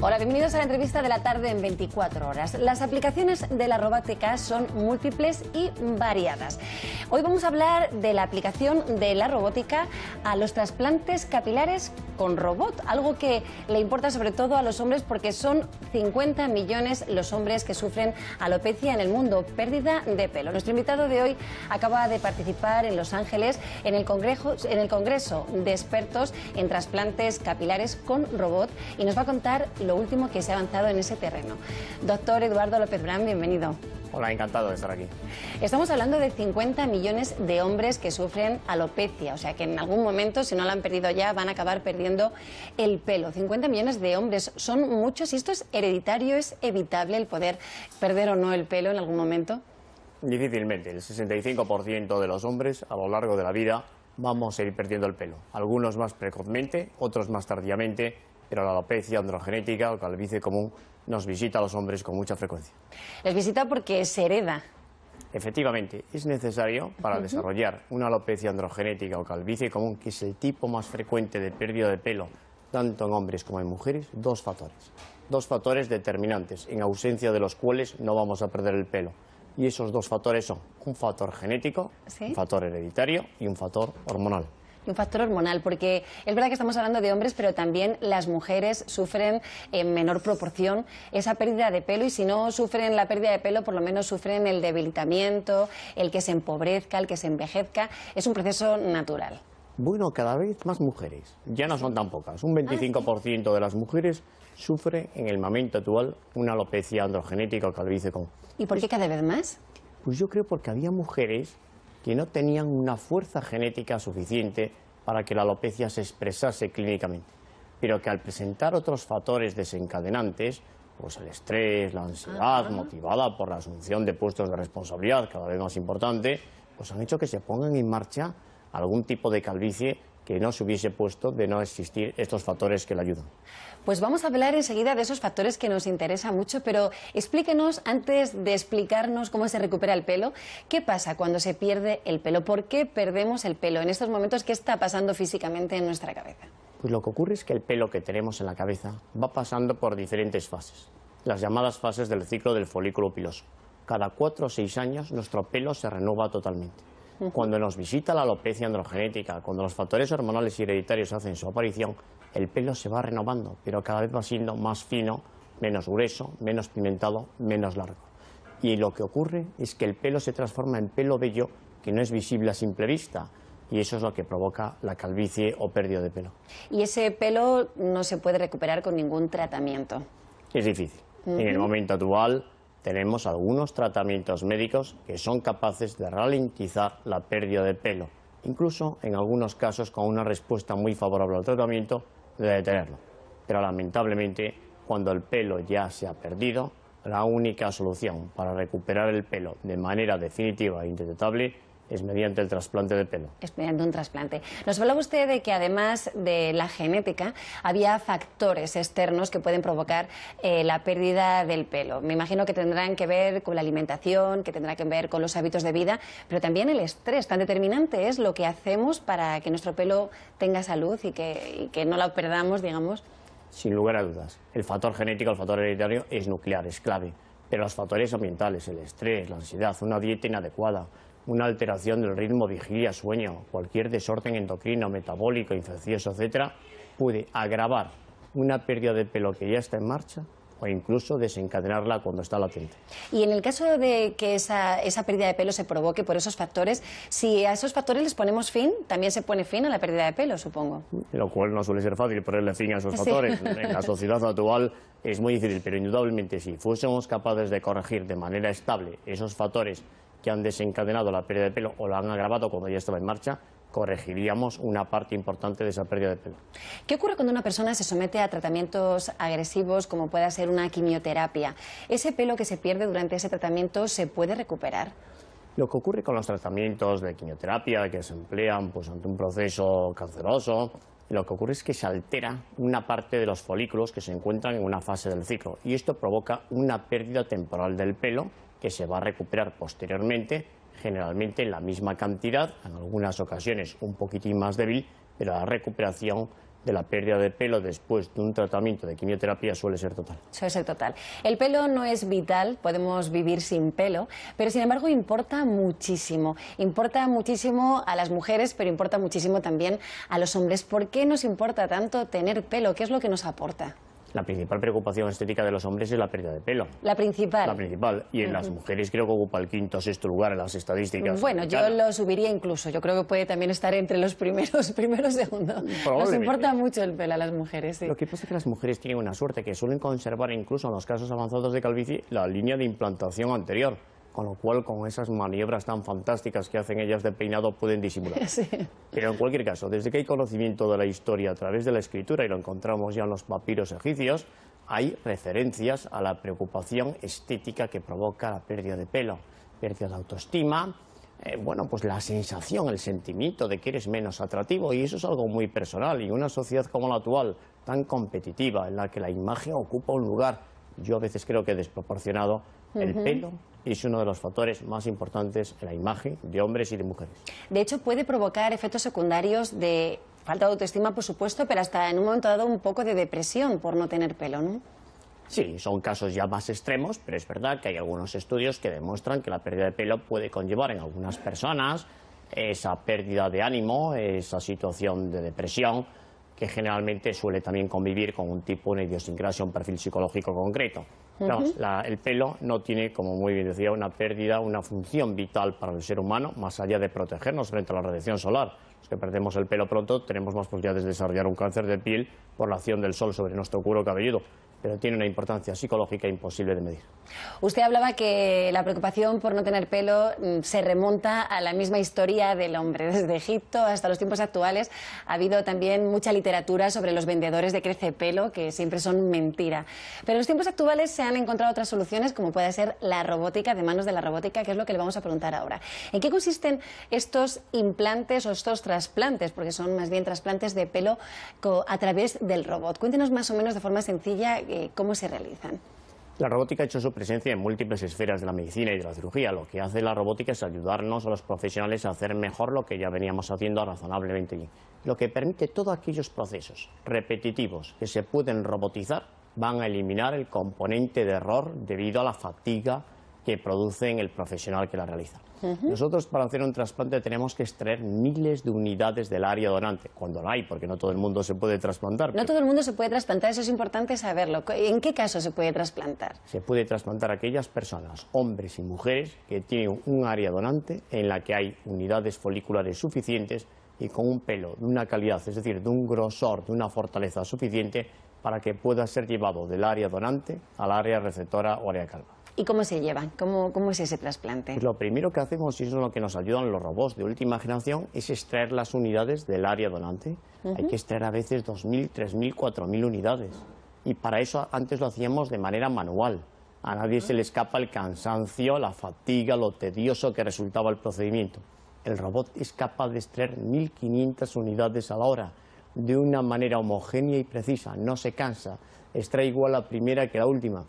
Hola, bienvenidos a la entrevista de la tarde en 24 horas. Las aplicaciones de la robótica son múltiples y variadas. Hoy vamos a hablar de la aplicación de la robótica a los trasplantes capilares con robot, algo que le importa sobre todo a los hombres porque son 50 millones los hombres que sufren alopecia en el mundo, pérdida de pelo. Nuestro invitado de hoy acaba de participar en Los Ángeles en el Congreso, en el congreso de Expertos en Trasplantes Capilares con Robot y nos va a contar lo último que se ha avanzado en ese terreno. Doctor Eduardo López Brán, bienvenido. Hola, encantado de estar aquí. Estamos hablando de 50 millones de hombres que sufren alopecia, o sea que en algún momento, si no la han perdido ya, van a acabar perdiendo el pelo. 50 millones de hombres, son muchos y esto es hereditario, es evitable el poder perder o no el pelo en algún momento. Difícilmente, el 65% de los hombres a lo largo de la vida vamos a ir perdiendo el pelo. Algunos más precozmente, otros más tardíamente, pero la alopecia androgenética o calvicie común nos visita a los hombres con mucha frecuencia. Les visita porque se hereda. Efectivamente, es necesario para desarrollar una alopecia androgenética o calvicie común, que es el tipo más frecuente de pérdida de pelo, tanto en hombres como en mujeres, dos factores. Dos factores determinantes, en ausencia de los cuales no vamos a perder el pelo. Y esos dos factores son un factor genético, un factor hereditario y un factor hormonal un factor hormonal, porque es verdad que estamos hablando de hombres, pero también las mujeres sufren en menor proporción esa pérdida de pelo y si no sufren la pérdida de pelo, por lo menos sufren el debilitamiento, el que se empobrezca, el que se envejezca. Es un proceso natural. Bueno, cada vez más mujeres. Ya no son tan pocas. Un 25% ah, de las mujeres sufre en el momento actual una alopecia androgenética o calvicie. Con... ¿Y por qué cada vez más? Pues yo creo porque había mujeres que no tenían una fuerza genética suficiente para que la alopecia se expresase clínicamente, pero que al presentar otros factores desencadenantes, pues el estrés, la ansiedad, motivada por la asunción de puestos de responsabilidad cada vez más importante, pues han hecho que se pongan en marcha algún tipo de calvicie que no se hubiese puesto de no existir estos factores que la ayudan. Pues vamos a hablar enseguida de esos factores que nos interesan mucho, pero explíquenos, antes de explicarnos cómo se recupera el pelo, ¿qué pasa cuando se pierde el pelo? ¿Por qué perdemos el pelo en estos momentos? ¿Qué está pasando físicamente en nuestra cabeza? Pues lo que ocurre es que el pelo que tenemos en la cabeza va pasando por diferentes fases, las llamadas fases del ciclo del folículo piloso. Cada cuatro o seis años nuestro pelo se renueva totalmente. Cuando nos visita la alopecia androgenética, cuando los factores hormonales y hereditarios hacen su aparición, el pelo se va renovando, pero cada vez va siendo más fino, menos grueso, menos pimentado, menos largo. Y lo que ocurre es que el pelo se transforma en pelo bello que no es visible a simple vista y eso es lo que provoca la calvicie o pérdida de pelo. ¿Y ese pelo no se puede recuperar con ningún tratamiento? Es difícil. En el momento actual tenemos algunos tratamientos médicos que son capaces de ralentizar la pérdida de pelo, incluso en algunos casos con una respuesta muy favorable al tratamiento de detenerlo. Pero lamentablemente, cuando el pelo ya se ha perdido, la única solución para recuperar el pelo de manera definitiva e indetectable es mediante el trasplante de pelo. Es mediante un trasplante. Nos hablaba usted de que además de la genética, había factores externos que pueden provocar eh, la pérdida del pelo. Me imagino que tendrán que ver con la alimentación, que tendrá que ver con los hábitos de vida, pero también el estrés. Tan determinante es lo que hacemos para que nuestro pelo tenga salud y que, y que no la perdamos, digamos. Sin lugar a dudas. El factor genético, el factor hereditario es nuclear, es clave. Pero los factores ambientales, el estrés, la ansiedad, una dieta inadecuada, una alteración del ritmo, vigilia, sueño, cualquier desorden endocrino, metabólico, infeccioso, etc., puede agravar una pérdida de pelo que ya está en marcha o incluso desencadenarla cuando está latente. Y en el caso de que esa, pérdida de pelo se provoque por esos factores, si a esos factores les ponemos fin, también se pone fin a la pérdida de pelo, supongo. Lo cual no suele ser fácil ponerle fin a esos factores. En la sociedad actual es muy difícil, pero indudablemente si fuésemos capaces de corregir de manera estable esos factores que han desencadenado la pérdida de pelo o la han agravado cuando ya estaba en marcha, corregiríamos una parte importante de esa pérdida de pelo. ¿Qué ocurre cuando una persona se somete a tratamientos agresivos como pueda ser una quimioterapia? ¿Ese pelo que se pierde durante ese tratamiento se puede recuperar? Lo que ocurre con los tratamientos de quimioterapia que se emplean pues, ante un proceso canceroso, lo que ocurre es que se altera una parte de los folículos que se encuentran en una fase del ciclo y esto provoca una pérdida temporal del pelo que se va a recuperar posteriormente, generalmente en la misma cantidad, en algunas ocasiones un poquitín más débil, pero la recuperación de la pérdida de pelo después de un tratamiento de quimioterapia suele ser total. Suele ser total. El pelo no es vital, podemos vivir sin pelo, pero sin embargo importa muchísimo. Importa muchísimo a las mujeres, pero importa muchísimo también a los hombres. ¿Por qué nos importa tanto tener pelo? ¿Qué es lo que nos aporta? La principal preocupación estética de los hombres es la pérdida de pelo. La principal. La principal. Y en las mujeres creo que ocupa el quinto o sexto lugar en las estadísticas. Bueno, yo lo subiría incluso. Yo creo que puede también estar entre los primeros, primero, segundo. Nos importa mucho el pelo a las mujeres. Lo que pasa es que las mujeres tienen una suerte que suelen conservar incluso en los casos avanzados de calvicie la línea de implantación anterior con lo cual con esas maniobras tan fantásticas que hacen ellas de peinado pueden disimular. Pero en cualquier caso, desde que hay conocimiento de la historia a través de la escritura, y lo encontramos ya en los papiros egipcios, hay referencias a la preocupación estética que provoca la pérdida de pelo, pérdida de autoestima, eh, bueno, pues la sensación, el sentimiento de que eres menos atractivo y eso es algo muy personal y una sociedad como la actual, tan competitiva, en la que la imagen ocupa un lugar, yo a veces creo que desproporcionado, el pelo es uno de los factores más importantes en la imagen de hombres y de mujeres. De hecho, puede provocar efectos secundarios de falta de autoestima, por supuesto, pero hasta en un momento dado un poco de depresión por no tener pelo, ¿no? Sí, son casos ya más extremos, pero es verdad que hay algunos estudios que demuestran que la pérdida de pelo puede conllevar en algunas personas esa pérdida de ánimo, esa situación de depresión, que generalmente suele también convivir con un tipo, una idiosincrasia, un perfil psicológico concreto. el pelo no tiene, como muy bien decía, una pérdida, una función vital para el ser humano, más allá de protegernos frente a la radiación solar. Los que perdemos el pelo pronto tenemos más posibilidades de desarrollar un cáncer de piel por la acción del sol sobre nuestro cuero cabelludo pero tiene una importancia psicológica imposible de medir. Usted hablaba que la preocupación por no tener pelo mm, se remonta a la misma historia del hombre, desde Egipto hasta los tiempos actuales. Ha habido también mucha literatura sobre los vendedores de crece pelo, que siempre son mentira. Pero en los tiempos actuales se han encontrado otras soluciones, como puede ser la robótica, de manos de la robótica, que es lo que le vamos a preguntar ahora. ¿En qué consisten estos implantes o estos trasplantes? Porque son más bien trasplantes de pelo a través del robot. Cuéntenos más o menos de forma sencilla eh, cómo se realizan. La robótica ha hecho su presencia en múltiples esferas de la medicina y de la cirugía. Lo que hace la robótica es ayudarnos a los profesionales a hacer mejor lo que ya veníamos haciendo razonablemente bien, lo que permite todos aquellos procesos repetitivos que se pueden robotizar van a eliminar el componente de error debido a la fatiga que producen el profesional que la realiza. Nosotros para hacer un trasplante tenemos que extraer miles de unidades del área donante, cuando no hay, porque no todo el mundo se puede trasplantar. No todo el mundo se puede trasplantar, eso es importante saberlo. ¿En qué caso se puede trasplantar? Se puede trasplantar a aquellas personas, hombres y mujeres, que tienen un área donante en la que hay unidades foliculares suficientes y con un pelo de una calidad, es decir, de un grosor, de una fortaleza suficiente para que pueda ser llevado del área donante al área receptora o área calva. ¿Y cómo se llevan? ¿Cómo, cómo es ese trasplante? Pues lo primero que hacemos, y eso es lo que nos ayudan los robots de última generación, es extraer las unidades del área donante. Hay que extraer a veces 2.000, 3.000, 4.000 unidades. Y para eso antes lo hacíamos de manera manual. A nadie se le escapa el cansancio, la fatiga, lo tedioso que resultaba el procedimiento. El robot es capaz de extraer 1.500 unidades a la hora de una manera homogénea y precisa, no se cansa, extrae igual la primera que la última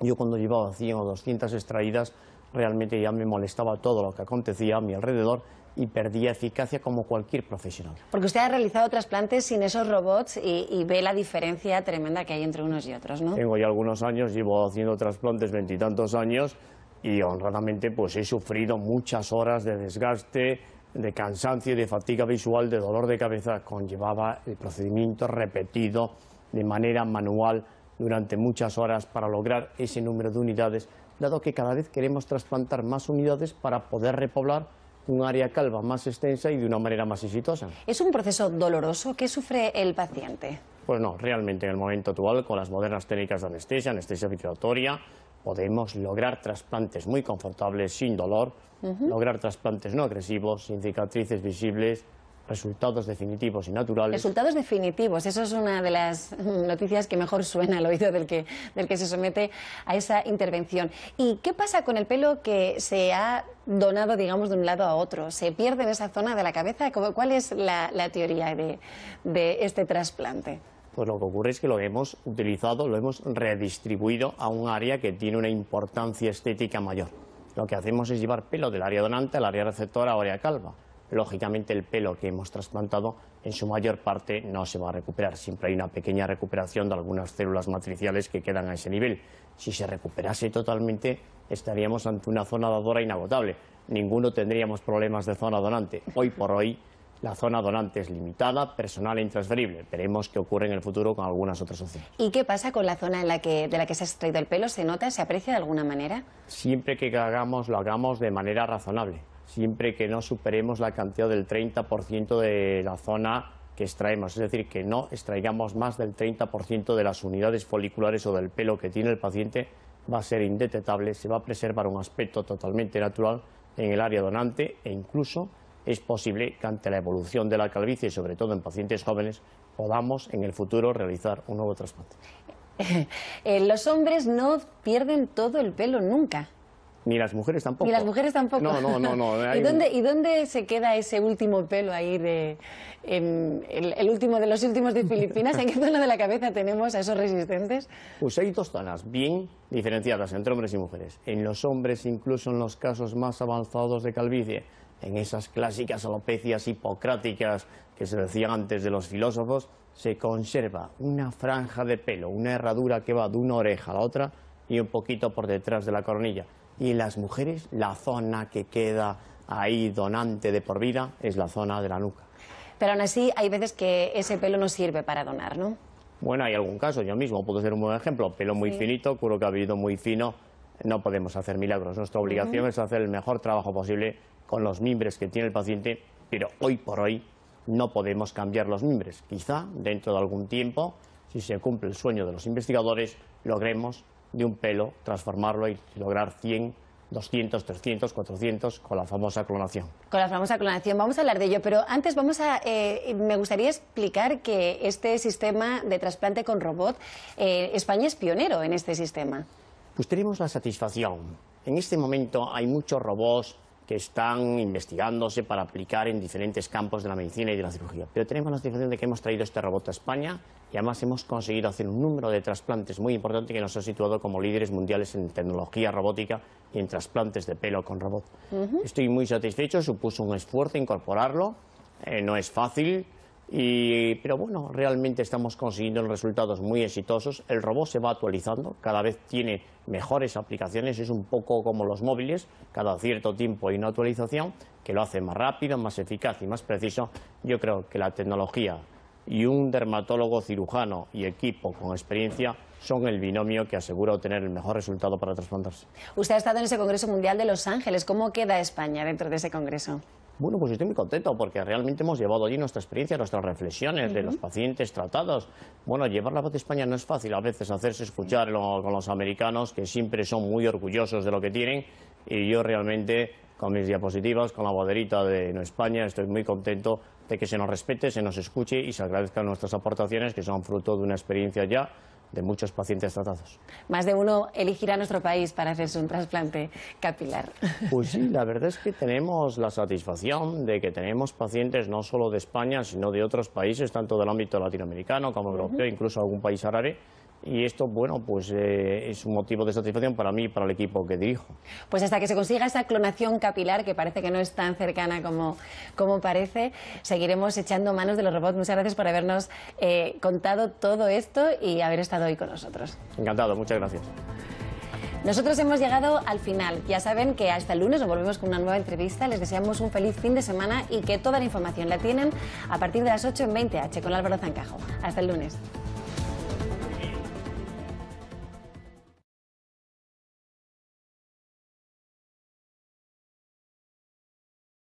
yo cuando llevaba 100 o 200 extraídas realmente ya me molestaba todo lo que acontecía a mi alrededor y perdía eficacia como cualquier profesional. Porque usted ha realizado trasplantes sin esos robots y, ve la diferencia tremenda que hay entre unos y otros, ¿no? Tengo ya algunos años, llevo haciendo trasplantes veintitantos años y honradamente pues he sufrido muchas horas de desgaste, de cansancio, de fatiga visual, de dolor de cabeza, conllevaba el procedimiento repetido de manera manual durante muchas horas para lograr ese número de unidades, dado que cada vez queremos trasplantar más unidades para poder repoblar un área calva más extensa y de una manera más exitosa. ¿Es un proceso doloroso que sufre el paciente? Pues no, realmente en el momento actual, con las modernas técnicas de anestesia, anestesia circulatoria, podemos lograr trasplantes muy confortables, sin dolor, lograr trasplantes no agresivos, sin cicatrices visibles, resultados definitivos y naturales. Resultados definitivos, eso es una de las noticias que mejor suena al oído del que, se somete a esa intervención. ¿Y qué pasa con el pelo que se ha donado, digamos, de un lado a otro? ¿Se pierde en esa zona de la cabeza? ¿Cuál es la, teoría de, de este trasplante? pues lo que ocurre es que lo hemos utilizado, lo hemos redistribuido a un área que tiene una importancia estética mayor. Lo que hacemos es llevar pelo del área donante al área receptora o área calva lógicamente el pelo que hemos trasplantado en su mayor parte no se va a recuperar. Siempre hay una pequeña recuperación de algunas células matriciales que quedan a ese nivel. Si se recuperase totalmente, estaríamos ante una zona dadora inagotable. Ninguno tendríamos problemas de zona donante. Hoy por hoy, la zona donante es limitada, personal e intransferible. Veremos qué ocurre en el futuro con algunas otras opciones. ¿Y qué pasa con la zona en la que, de la que se ha extraído el pelo? ¿Se nota, se aprecia de alguna manera? Siempre que hagamos, lo hagamos de manera razonable siempre que no superemos la cantidad del 30% de la zona que extraemos, es decir, que no extraigamos más del 30% de las unidades foliculares o del pelo que tiene el paciente, va a ser indetectable, se va a preservar un aspecto totalmente natural en el área donante e incluso es posible que ante la evolución de la calvicie, sobre todo en pacientes jóvenes, podamos en el futuro realizar un nuevo trasplante. Eh, los hombres no pierden todo el pelo nunca. Ni las mujeres tampoco. Ni las mujeres tampoco. No, no, no. ¿Y, dónde, se queda ese último pelo ahí de. el, último de los últimos de Filipinas? ¿En qué zona de la cabeza tenemos a esos resistentes? Pues hay dos zonas bien diferenciadas entre hombres y mujeres. En los hombres, incluso en los casos más avanzados de calvicie, en esas clásicas alopecias hipocráticas que se decían antes de los filósofos, se conserva una franja de pelo, una herradura que va de una oreja a la otra y un poquito por detrás de la coronilla y en las mujeres, la zona que queda ahí donante de por vida es la zona de la nuca. Pero aún así hay veces que ese pelo no sirve para donar, ¿no? Bueno, hay algún caso, yo mismo puedo ser un buen ejemplo, pelo muy finito, cuero cabelludo muy fino, no podemos hacer milagros. Nuestra obligación es hacer el mejor trabajo posible con los mimbres que tiene el paciente, pero hoy por hoy no podemos cambiar los mimbres. Quizá dentro de algún tiempo, si se cumple el sueño de los investigadores, logremos de un pelo, transformarlo y lograr 100 200, 300, 400 con la famosa clonación. Con la famosa clonación, vamos a hablar de ello, pero antes eh, me gustaría explicar que este sistema de trasplante con robot, eh, España es pionero en este sistema. Pues tenemos la satisfacción. En este momento hay muchos robots que están investigándose para aplicar en diferentes campos de la medicina y de la cirugía, pero tenemos la satisfacción de que hemos traído este robot a España y además hemos conseguido hacer un número de trasplantes muy importante que nos ha situado como líderes mundiales en tecnología robótica y en trasplantes de pelo con robot. Estoy muy satisfecho, supuso un esfuerzo incorporarlo, eh, no es fácil, pero bueno, realmente estamos consiguiendo resultados muy exitosos. El robot se va actualizando, cada vez tiene mejores aplicaciones, es un poco como los móviles, cada cierto tiempo hay una actualización que lo hace más rápido, más eficaz y más preciso. Yo creo que la tecnología y un dermatólogo cirujano y equipo con experiencia son el binomio que asegura obtener el mejor resultado para trasplantarse. Usted ha estado en ese Congreso Mundial de Los Ángeles. ¿Cómo queda España dentro de ese Congreso? Bueno, pues estoy muy contento porque realmente hemos llevado allí nuestra experiencia, nuestras reflexiones de los pacientes tratados. Bueno, llevar la voz de España no es fácil a veces hacerse escuchar con los americanos que siempre son muy orgullosos de lo que tienen y yo realmente con mis diapositivas, con la boderita de España, estoy muy contento que se nos respete, se nos escuche y se agradezcan nuestras aportaciones que son fruto de una experiencia ya de muchos pacientes tratados. Más de uno elegirá nuestro país para hacerse un trasplante capilar. Pues sí, la verdad es que tenemos la satisfacción de que tenemos pacientes no solo de España, sino de otros países, tanto del ámbito latinoamericano como europeo, incluso algún país árabe, y esto, bueno, pues eh, es un motivo de satisfacción para mí y para el equipo que dirijo. Pues hasta que se consiga esa clonación capilar, que parece que no es tan cercana como, parece, seguiremos echando manos de los robots. Muchas gracias por habernos eh, contado todo esto y haber estado hoy con nosotros. Encantado, muchas gracias. Nosotros hemos llegado al final. Ya saben que hasta el lunes nos volvemos con una nueva entrevista. Les deseamos un feliz fin de semana y que toda la información la tienen a partir de las 8 en 20H con Álvaro Zancajo. Hasta el lunes.